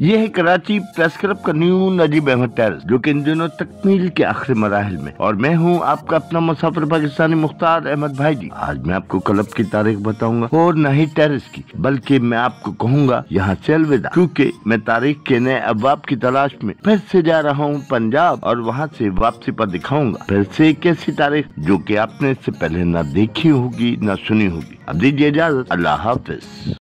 ये है Karachi press club का न्यू नजीब अहमद टेरस जो कि इन दिनों तकमील के आखिरी मराहल में और मैं हूँ आपका अपना मुसाफिर पाकिस्तानी मुख्तार अहमद भाई जी आज मैं आपको क्लब की तारीख बताऊंगा और न ही टेरिस की बल्कि मैं आपको कहूँगा यहाँ से अलविदा क्यूँकी मैं तारीख के नए अबाब की तलाश में फिर से जा रहा हूँ पंजाब और वहाँ से वापसी पर दिखाऊंगा फिर से एक ऐसी तारीख जो की आपने इससे पहले न देखी होगी न सुनी होगी अब दीजिए इजाजत अल्लाह हाफिज